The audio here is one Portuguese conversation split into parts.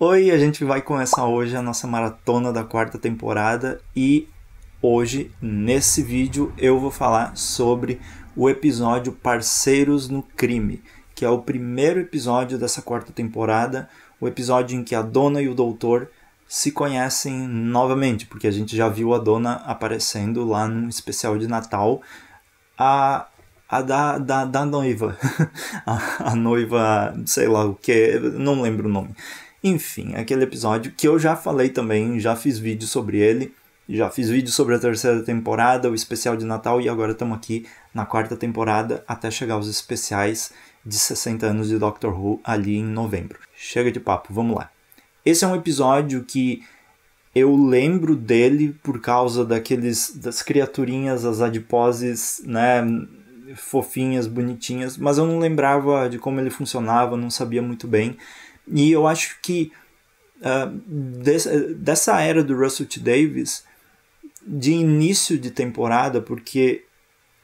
Oi, a gente vai começar hoje a nossa maratona da quarta temporada e hoje, nesse vídeo, eu vou falar sobre o episódio Parceiros no Crime, que é o primeiro episódio dessa quarta temporada, o episódio em que a dona e o doutor se conhecem novamente, porque a gente já viu a dona aparecendo lá num especial de Natal, a, a da, da, da noiva, a, a noiva, sei lá o que, não lembro o nome. Enfim, aquele episódio que eu já falei também, já fiz vídeo sobre ele, já fiz vídeo sobre a terceira temporada, o especial de Natal e agora estamos aqui na quarta temporada até chegar os especiais de 60 anos de Doctor Who ali em novembro. Chega de papo, vamos lá. Esse é um episódio que eu lembro dele por causa daqueles das criaturinhas, as adiposes, né, fofinhas, bonitinhas, mas eu não lembrava de como ele funcionava, não sabia muito bem. E eu acho que uh, dessa era do Russell T. Davis, de início de temporada, porque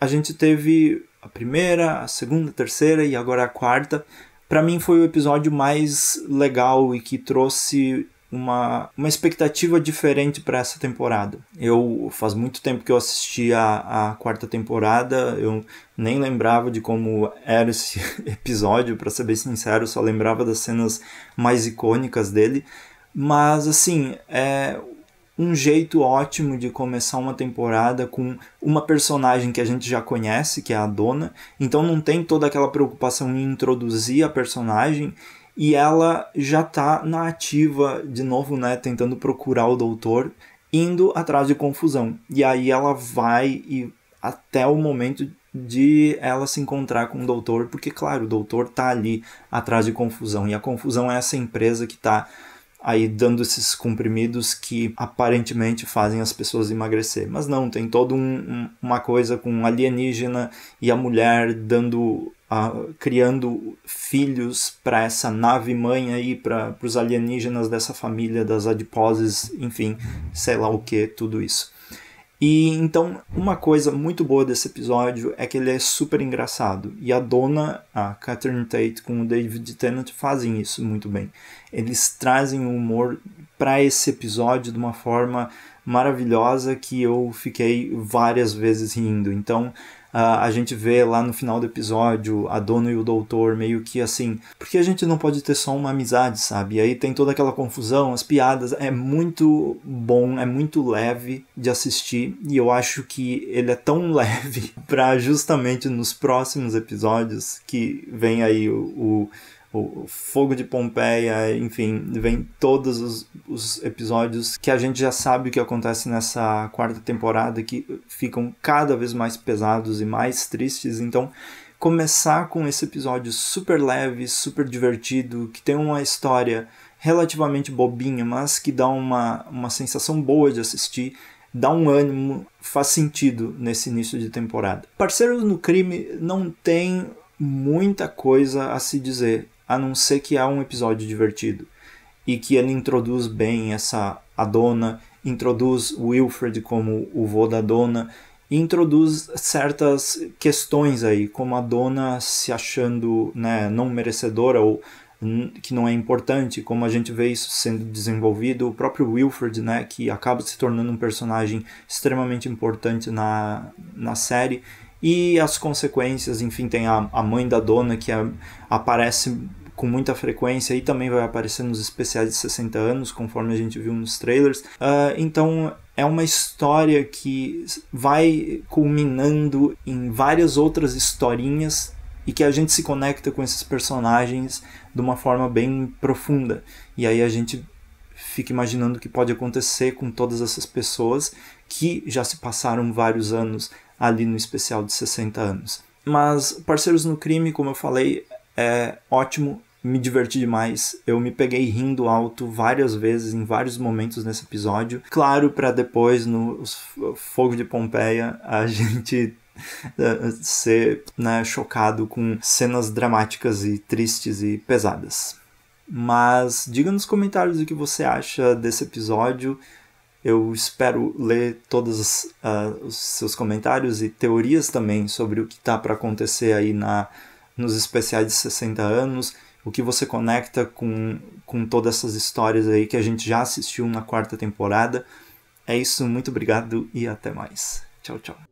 a gente teve a primeira, a segunda, a terceira e agora a quarta, para mim foi o episódio mais legal e que trouxe uma, uma expectativa diferente para essa temporada. Eu faz muito tempo que eu assisti a, a quarta temporada, eu nem lembrava de como era esse episódio, para ser bem sincero, só lembrava das cenas mais icônicas dele. Mas assim, é um jeito ótimo de começar uma temporada com uma personagem que a gente já conhece, que é a dona. Então não tem toda aquela preocupação em introduzir a personagem e ela já está na ativa de novo, né, tentando procurar o doutor, indo atrás de confusão. E aí ela vai e até o momento de ela se encontrar com o doutor, porque claro, o doutor tá ali atrás de confusão e a confusão é essa empresa que tá aí dando esses comprimidos que aparentemente fazem as pessoas emagrecer, mas não, tem toda um, um, uma coisa com alienígena e a mulher dando uh, criando filhos para essa nave mãe aí, para os alienígenas dessa família, das adiposes, enfim, sei lá o que, tudo isso. E então, uma coisa muito boa desse episódio é que ele é super engraçado. E a dona, a Catherine Tate com o David Tennant fazem isso muito bem. Eles trazem o humor para esse episódio de uma forma maravilhosa que eu fiquei várias vezes rindo. Então, Uh, a gente vê lá no final do episódio a dona e o doutor meio que assim, porque a gente não pode ter só uma amizade, sabe? E aí tem toda aquela confusão, as piadas, é muito bom, é muito leve de assistir e eu acho que ele é tão leve para justamente nos próximos episódios que vem aí o, o o Fogo de Pompeia, enfim, vem todos os, os, episódios que a gente já sabe o que acontece nessa quarta temporada, que ficam cada vez mais pesados e mais tristes. Então, começar com esse episódio super leve, super divertido, que tem uma história relativamente bobinha, mas que dá uma, uma sensação boa de assistir, dá um ânimo, faz sentido nesse início de temporada. Parceiros no Crime não tem muita coisa a se dizer a não ser que há um episódio divertido e que ele introduz bem essa a dona, introduz Wilfred como o vô da dona, e introduz certas questões aí, como a dona se achando né, não merecedora ou que não é importante, como a gente vê isso sendo desenvolvido, o próprio Wilfred, né, que acaba se tornando um personagem extremamente importante na, na série, e as consequências, enfim, tem a, a mãe da dona que aparece com muita frequência e também vai aparecer nos especiais de 60 anos, conforme a gente viu nos trailers. Uh, então é uma história que vai culminando em várias outras historinhas e que a gente se conecta com esses personagens de uma forma bem profunda. E aí a gente fica imaginando o que pode acontecer com todas essas pessoas que já se passaram vários anos ali no especial de 60 anos. Mas Parceiros no Crime, como eu falei, é ótimo, me diverti demais. Eu me peguei rindo alto várias vezes em vários momentos nesse episódio. Claro, para depois no Fogo de Pompeia a gente eh, ser né, chocado com cenas dramáticas e tristes e pesadas. Mas diga nos comentários o que você acha desse episódio. Eu espero ler todos uh, eh, os seus comentários e teorias também sobre o que está para acontecer aí na, nos especiais de 60 anos o que você conecta com, com todas essas histórias aí que a gente já assistiu na quarta temporada. É isso, muito obrigado e até mais. Tchau, tchau.